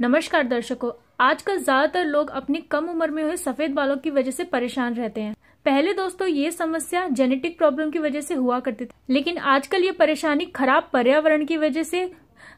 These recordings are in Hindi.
नमस्कार दर्शकों आजकल ज्यादातर लोग अपनी कम उम्र में हुए सफेद बालों की वजह से परेशान रहते हैं पहले दोस्तों ये समस्या जेनेटिक प्रॉब्लम की वजह से हुआ करती थी लेकिन आजकल ये परेशानी खराब पर्यावरण की वजह से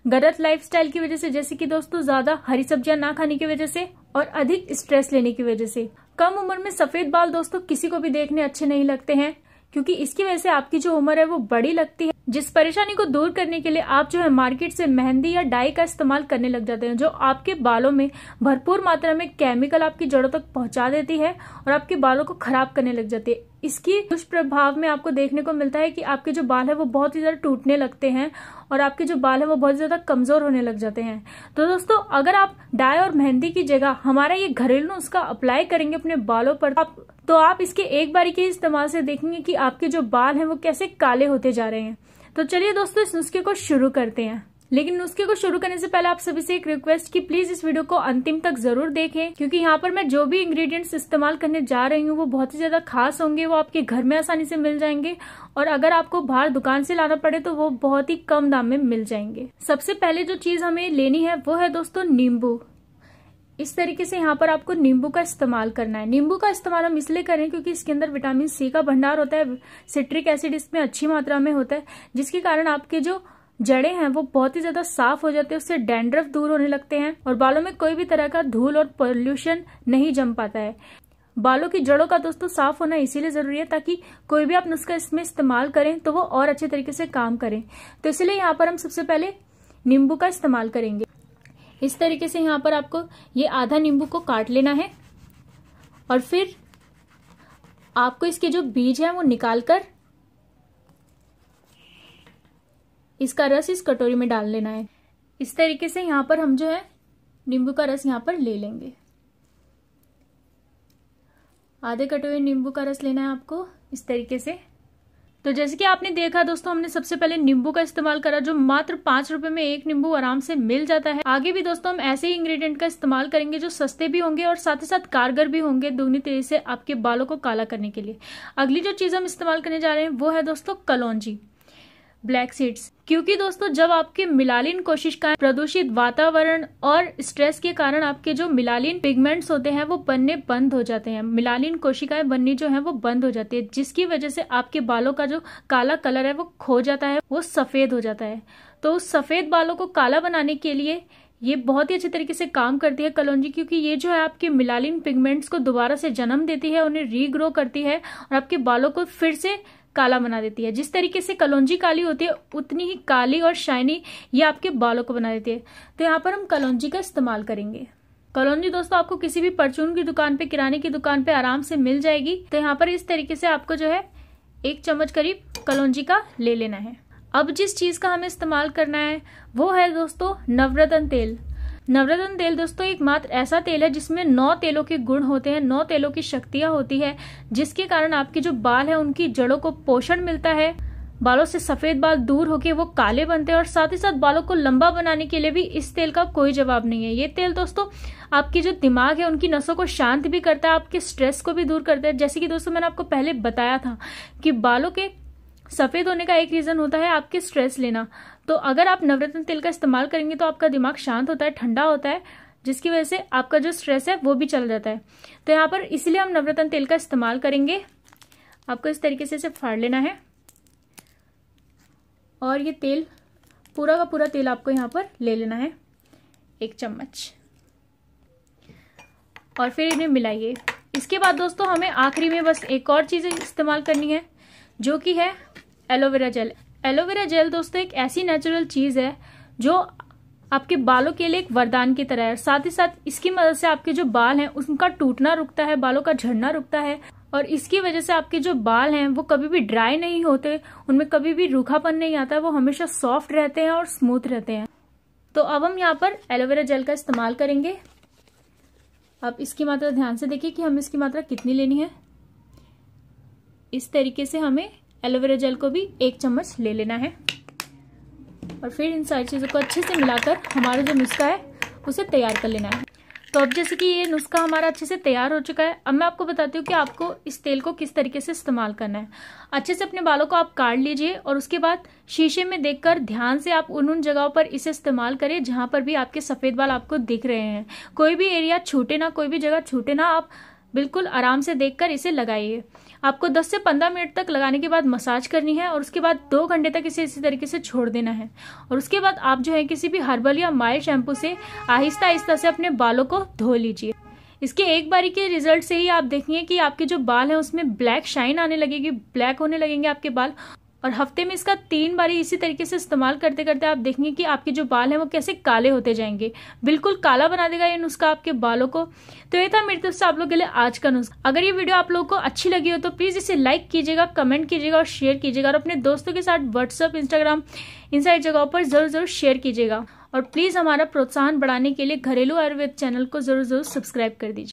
गलत लाइफस्टाइल की वजह से जैसे कि दोस्तों ज्यादा हरी सब्जियां ना खाने की वजह से और अधिक स्ट्रेस लेने की वजह से कम उम्र में सफेद बाल दोस्तों किसी को भी देखने अच्छे नहीं लगते हैं क्योंकि इसकी वजह से आपकी जो उम्र है वो बड़ी लगती है जिस परेशानी को दूर करने के लिए आप जो है मार्केट से मेहंदी या डाई का इस्तेमाल करने लग जाते हैं जो आपके बालों में भरपूर मात्रा में केमिकल आपकी जड़ों तक पहुंचा देती है और आपके बालों को खराब करने लग जाती है इसकी दुष्प्रभाव में आपको देखने को मिलता है कि आपके जो बाल है वो बहुत ही ज़्यादा टूटने लगते हैं और आपके जो बाल है वो बहुत ज़्यादा कमज़ोर होने लग जाते हैं तो दोस्तों अगर आप डाई और मेहंदी की जगह हमारा ये घरेलू उसका अप्लाई करेंगे अपने बालों पर आप तो आप इसके एक बारी के इस्तेमाल से देखेंगे कि आपके जो बाल हैं वो कैसे काले होते जा रहे हैं तो चलिए दोस्तों इस नुस्खे को शुरू करते हैं लेकिन नुस्खे को शुरू करने से पहले आप सभी से एक रिक्वेस्ट कि प्लीज इस वीडियो को अंतिम तक जरूर देखें क्योंकि यहाँ पर मैं जो भी इंग्रेडिएंट्स इस्तेमाल करने जा रही हूँ वो बहुत ही ज्यादा खास होंगे वो आपके घर में आसानी से मिल जाएंगे और अगर आपको बाहर दुकान से लाना पड़े तो वो बहुत ही कम दाम में मिल जाएंगे सबसे पहले जो चीज हमें लेनी है वो है दोस्तों नींबू इस तरीके से यहाँ पर आपको नींबू का इस्तेमाल करना है नींबू का इस्तेमाल हम इसलिए करें क्योंकि इसके अंदर विटामिन सी का भंडार होता है सिट्रिक एसिड इसमें अच्छी मात्रा में होता है जिसके कारण आपके जो जड़े हैं वो बहुत ही ज्यादा साफ हो जाते हैं उससे डेंड्रफ दूर होने लगते हैं और बालों में कोई भी तरह का धूल और पॉल्यूशन नहीं जम पाता है बालों की जड़ों का दोस्तों साफ होना इसीलिए जरूरी है ताकि कोई भी आप नुस्खा इसमें इस्तेमाल करें तो वो और अच्छे तरीके से काम करें तो इसलिए यहाँ पर हम सबसे पहले नींबू का इस्तेमाल करेंगे इस तरीके से यहाँ पर आपको ये आधा नींबू को काट लेना है और फिर आपको इसके जो बीज है वो निकाल कर इसका रस इस कटोरी में डाल लेना है इस तरीके से यहाँ पर हम जो है नींबू का रस यहाँ पर ले लेंगे आधे कटोरी नींबू का रस लेना है आपको इस तरीके से तो जैसे कि आपने देखा दोस्तों हमने सबसे पहले नींबू का इस्तेमाल करा जो मात्र पांच रुपए में एक नींबू आराम से मिल जाता है आगे भी दोस्तों हम ऐसे ही इंग्रेडिएंट का इस्तेमाल करेंगे जो सस्ते भी होंगे और साथ ही साथ कारगर भी होंगे दुगनी तेजी से आपके बालों को काला करने के लिए अगली जो चीज हम इस्तेमाल करने जा रहे हैं वो है दोस्तों कलौजी ब्लैक सीड्स क्योंकि दोस्तों जब आपके मिलालिन का प्रदूषित वातावरण और स्ट्रेस के कारण आपके जो मिलालिन पिगमेंट्स होते हैं वो बनने बंद हो जाते हैं मिलालिन कोशिकाएं बननी जो है वो बंद हो जाती है जिसकी वजह से आपके बालों का जो काला कलर है वो खो जाता है वो सफेद हो जाता है तो उस सफेद बालों को काला बनाने के लिए ये बहुत ही अच्छे तरीके से काम करती है कलौंजी क्योंकि ये जो है आपके मिलालिन पिगमेंट्स को दोबारा से जन्म देती है उन्हें रीग्रो करती है और आपके बालों को फिर से काला बना देती है जिस तरीके से कलौजी काली होती है उतनी ही काली और शाइनी ये आपके बालों को बना देती है तो यहाँ पर हम कलौजी का इस्तेमाल करेंगे कलौजी दोस्तों आपको किसी भी परचून की दुकान पे किराने की दुकान पे आराम से मिल जाएगी तो यहाँ पर इस तरीके से आपको जो है एक चम्मच करीब कलौजी का ले लेना है अब जिस चीज़ का हमें इस्तेमाल करना है वो है दोस्तों नवरत्न तेल नवरत्न तेल दोस्तों एक मात्र ऐसा तेल है जिसमें नौ तेलों के गुण होते हैं नौ तेलों की शक्तियां होती है जिसके कारण आपके जो बाल है उनकी जड़ों को पोषण मिलता है बालों से सफेद बाल दूर होके वो काले बनते हैं और साथ ही साथ बालों को लंबा बनाने के लिए भी इस तेल का कोई जवाब नहीं है ये तेल दोस्तों आपके जो दिमाग है उनकी नसों को शांत भी करता है आपके स्ट्रेस को भी दूर करता है जैसे कि दोस्तों मैंने आपको पहले बताया था कि बालों के सफेद होने का एक रीजन होता है आपके स्ट्रेस लेना तो अगर आप नवरत्न तेल का इस्तेमाल करेंगे तो आपका दिमाग शांत होता है ठंडा होता है जिसकी वजह से आपका जो स्ट्रेस है वो भी चल जाता है तो यहाँ पर इसलिए हम नवरत्न तेल का इस्तेमाल करेंगे आपको इस तरीके से इसे फाड़ लेना है और ये तेल पूरा का पूरा तेल आपको यहाँ पर ले लेना है एक चम्मच और फिर इन्हें मिलाइए इसके बाद दोस्तों हमें आखिरी में बस एक और चीज़ इस्तेमाल करनी है जो कि है एलोवेरा जेल एलोवेरा जेल दोस्तों एक ऐसी नेचुरल चीज है जो आपके बालों के लिए एक वरदान की तरह है साथ ही साथ इसकी मदद से आपके जो बाल हैं उनका टूटना रुकता है बालों का झड़ना रुकता है और इसकी वजह से आपके जो बाल हैं वो कभी भी ड्राई नहीं होते उनमें कभी भी रूखापन नहीं आता वो हमेशा सॉफ्ट रहते हैं और स्मूथ रहते हैं तो अब हम यहाँ पर एलोवेरा जेल का इस्तेमाल करेंगे अब इसकी मात्रा ध्यान से देखिए कि हमें इसकी मात्रा कितनी लेनी है इस तरीके से हमें एलोवेरा जेल को भी एक चम्मच ले लेना है और फिर इन सारी चीज़ों को अच्छे से मिलाकर हमारा जो नुस्खा है उसे तैयार कर लेना है तो अब जैसे कि ये नुस्खा हमारा अच्छे से तैयार हो चुका है अब मैं आपको बताती हूँ कि आपको इस तेल को किस तरीके से इस्तेमाल करना है अच्छे से अपने बालों को आप काट लीजिए और उसके बाद शीशे में देखकर ध्यान से आप उन उन जगहों पर इसे इस्तेमाल करें जहाँ पर भी आपके सफ़ेद बाल आपको दिख रहे हैं कोई भी एरिया छूटे ना कोई भी जगह छूटे ना आप बिल्कुल आराम से देखकर इसे लगाइए आपको 10 से 15 मिनट तक लगाने के बाद मसाज करनी है और उसके बाद दो घंटे तक इसे इसी तरीके से छोड़ देना है और उसके बाद आप जो है किसी भी हर्बल या माइल्ड शैम्पू से आहिस्ता आहिस्ता से अपने बालों को धो लीजिए इसके एक बारी के रिजल्ट से ही आप देखेंगे कि आपके जो बाल हैं उसमें ब्लैक शाइन आने लगेगी ब्लैक होने लगेंगे आपके बाल और हफ्ते में इसका तीन बारी इसी तरीके से इस्तेमाल करते करते आप देखेंगे कि आपके जो बाल हैं वो कैसे काले होते जाएंगे बिल्कुल काला बना देगा ये नुस्खा आपके बालों को तो ये था मेरी तरफ से आप लोग के लिए आज का नुस्खा अगर ये वीडियो आप लोग को अच्छी लगी हो तो प्लीज़ इसे लाइक कीजिएगा कमेंट कीजिएगा और शेयर कीजिएगा और अपने दोस्तों के साथ व्हाट्सअप इंस्टाग्राम इन सारी जगहों पर ज़रूर ज़रूर शेयर कीजिएगा और प्लीज़ हमारा प्रोत्साहन बढ़ाने के लिए घरेलू आयुर्वेद चैनल को ज़रूर ज़रूर सब्सक्राइब कर दीजिए